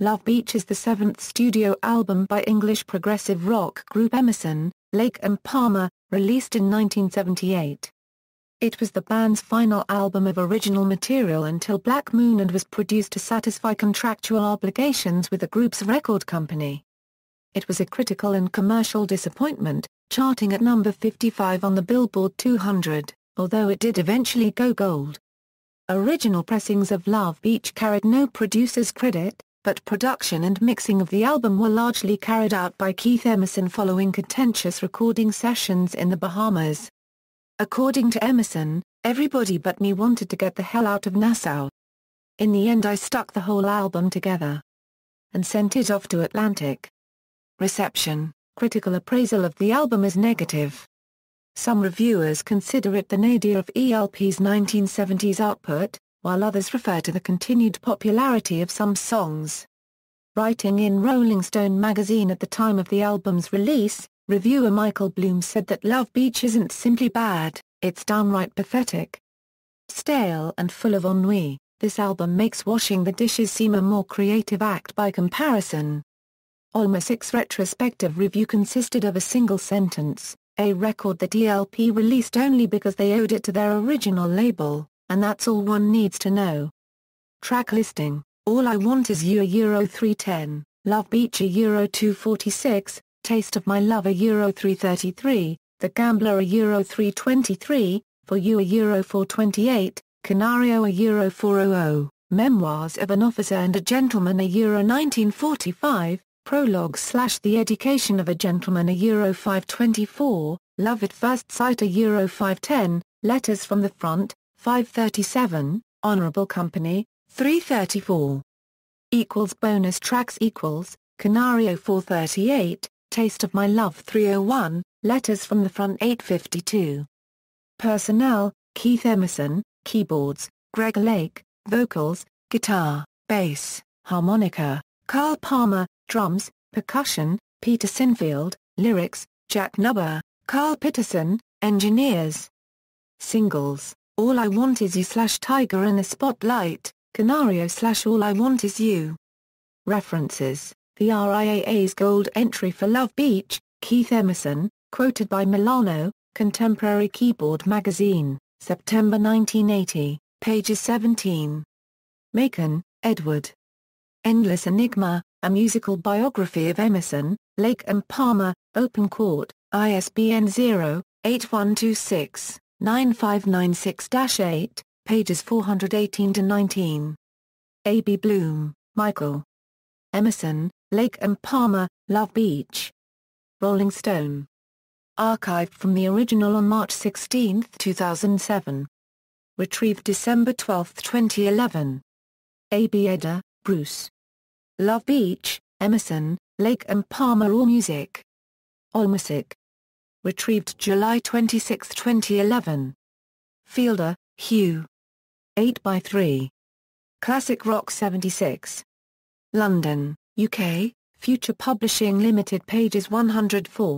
Love Beach is the seventh studio album by English progressive rock group Emerson, Lake and Palmer, released in 1978. It was the band's final album of original material until Black Moon and was produced to satisfy contractual obligations with the group's record company. It was a critical and commercial disappointment, charting at number 55 on the Billboard 200, although it did eventually go gold. Original pressings of Love Beach carried no producer's credit, but production and mixing of the album were largely carried out by Keith Emerson following contentious recording sessions in the Bahamas. According to Emerson, everybody but me wanted to get the hell out of Nassau. In the end I stuck the whole album together and sent it off to Atlantic. Reception Critical appraisal of the album is negative. Some reviewers consider it the nadir of ELP's 1970s output, while others refer to the continued popularity of some songs. Writing in Rolling Stone magazine at the time of the album's release, reviewer Michael Bloom said that Love Beach isn't simply bad, it's downright pathetic. Stale and full of ennui, this album makes washing the dishes seem a more creative act by comparison. Alma 6 retrospective review consisted of a single sentence, a record that ELP released only because they owed it to their original label and that's all one needs to know. Track listing, All I Want Is You a Euro 310, Love Beach a Euro 246, Taste of My Love a Euro 333, The Gambler a Euro 323, For You a Euro 428, Canario a Euro 400, Memoirs of an Officer and a Gentleman a Euro 1945, Prologue slash The Education of a Gentleman a Euro 524, Love at First Sight a Euro 510, Letters from the Front, 537, Honorable Company, 334. Equals bonus tracks equals, Canario 438, Taste of My Love 301, Letters from the Front 852. Personnel, Keith Emerson, Keyboards, Greg Lake, Vocals, Guitar, Bass, Harmonica, Carl Palmer, Drums, Percussion, Peter Sinfield, Lyrics, Jack Nubber, Carl Peterson, Engineers. Singles all I Want Is You slash Tiger in the Spotlight, Canario slash All I Want Is You. References The RIAA's gold entry for Love Beach, Keith Emerson, quoted by Milano, Contemporary Keyboard Magazine, September 1980, pages 17. Macon, Edward. Endless Enigma, A Musical Biography of Emerson, Lake and Palmer, Open Court, ISBN 0-8126. 9596-8, pages 418-19. A. B. Bloom, Michael. Emerson, Lake and Palmer, Love Beach. Rolling Stone. Archived from the original on March 16, 2007. Retrieved December 12, 2011. A. B. Eder, Bruce. Love Beach, Emerson, Lake and Palmer Allmusic. Allmusic retrieved July 26, 2011. Fielder, Hugh. 8 by 3. Classic Rock 76. London, UK, Future Publishing Limited pages 104,